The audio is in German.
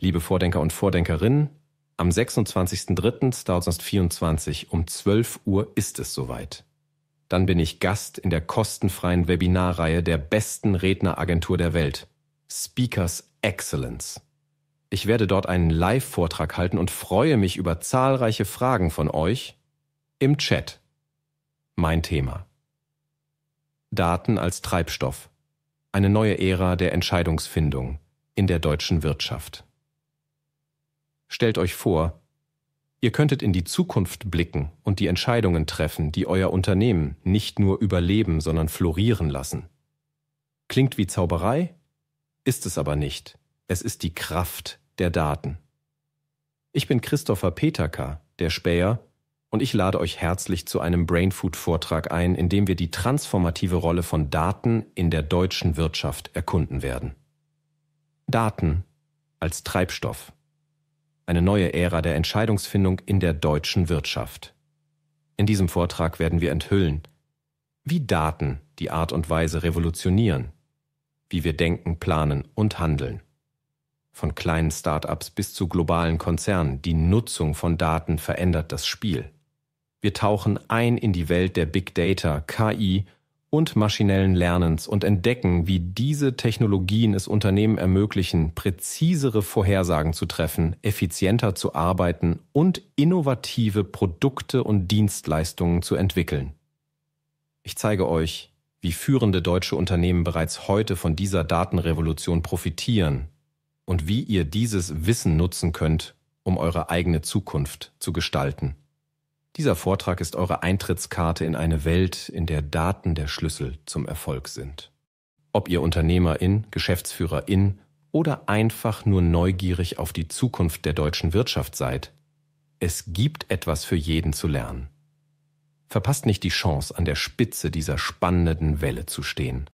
liebe Vordenker und Vordenkerinnen, am 26.03.2024 um 12 Uhr ist es soweit. Dann bin ich Gast in der kostenfreien Webinarreihe der besten Redneragentur der Welt, Speakers Excellence. Ich werde dort einen Live-Vortrag halten und freue mich über zahlreiche Fragen von euch im Chat. Mein Thema. Daten als Treibstoff. Eine neue Ära der Entscheidungsfindung in der deutschen Wirtschaft. Stellt euch vor, ihr könntet in die Zukunft blicken und die Entscheidungen treffen, die euer Unternehmen nicht nur überleben, sondern florieren lassen. Klingt wie Zauberei, ist es aber nicht. Es ist die Kraft der Daten. Ich bin Christopher Peterka, der Späher, und ich lade euch herzlich zu einem Brainfood-Vortrag ein, in dem wir die transformative Rolle von Daten in der deutschen Wirtschaft erkunden werden. Daten als Treibstoff eine neue Ära der Entscheidungsfindung in der deutschen Wirtschaft. In diesem Vortrag werden wir enthüllen, wie Daten die Art und Weise revolutionieren, wie wir denken, planen und handeln. Von kleinen Start-ups bis zu globalen Konzernen, die Nutzung von Daten verändert das Spiel. Wir tauchen ein in die Welt der Big Data, KI und maschinellen Lernens und entdecken, wie diese Technologien es Unternehmen ermöglichen, präzisere Vorhersagen zu treffen, effizienter zu arbeiten und innovative Produkte und Dienstleistungen zu entwickeln. Ich zeige euch, wie führende deutsche Unternehmen bereits heute von dieser Datenrevolution profitieren und wie ihr dieses Wissen nutzen könnt, um eure eigene Zukunft zu gestalten. Dieser Vortrag ist eure Eintrittskarte in eine Welt, in der Daten der Schlüssel zum Erfolg sind. Ob ihr Unternehmerin, Geschäftsführerin oder einfach nur neugierig auf die Zukunft der deutschen Wirtschaft seid, es gibt etwas für jeden zu lernen. Verpasst nicht die Chance, an der Spitze dieser spannenden Welle zu stehen.